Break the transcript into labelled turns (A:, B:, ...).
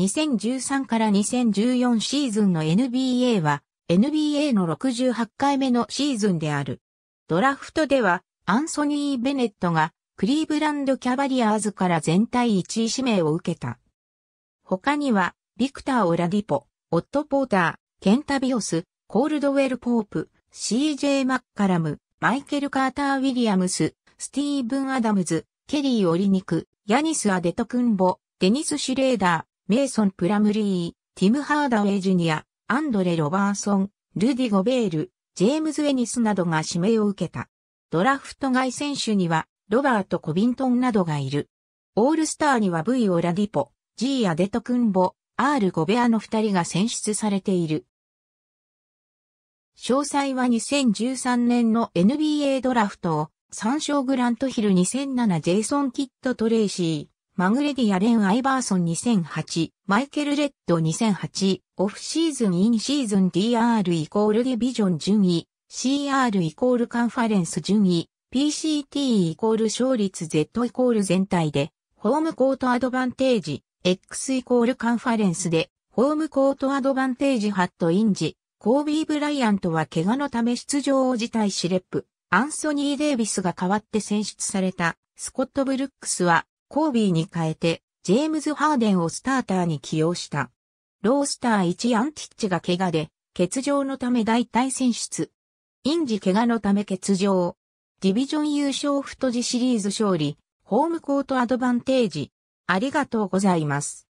A: 2013から2014シーズンの NBA は NBA の68回目のシーズンである。ドラフトではアンソニー・ベネットがクリーブランド・キャバリアーズから全体1位指名を受けた。他には、ビクター・オラディポ、オット・ポーター、ケンタビオス、コールドウェル・ポープ、CJ・ マッカラム、マイケル・カーター・ウィリアムス、スティーブン・アダムズ、ケリー・オリニク、ヤニス・アデト・クンボ、デニス・シュレーダメイソン・プラムリー、ティム・ハーダウェイ・ジュニア、アンドレ・ロバーソン、ルディ・ゴベール、ジェームズ・エニスなどが指名を受けた。ドラフト外選手には、ロバート・コビントンなどがいる。オールスターには V・ オラディポ、G・ アデト・クンボ、R・ ゴベアの二人が選出されている。詳細は2013年の NBA ドラフトを、参照グラントヒル2007ジェイソン・キッド・トレイシー。マグレディア・レン・アイバーソン2008、マイケル・レッド2008、オフシーズン・インシーズン DR イコールディビジョン順位、CR イコールカンファレンス順位、PCT イコール勝率 Z イコール全体で、ホームコートアドバンテージ、X イコールカンファレンスで、ホームコートアドバンテージハットインジ、コービー・ブライアントは怪我のため出場を辞退しレップ、アンソニー・デイビスが代わって選出された、スコット・ブルックスはコービーに変えて、ジェームズ・ハーデンをスターターに起用した。ロースター1アンティッチが怪我で、欠場のため代替選出。インジ怪我のため欠場。ディビジョン優勝太字シリーズ勝利、ホームコートアドバンテージ。ありがとうございます。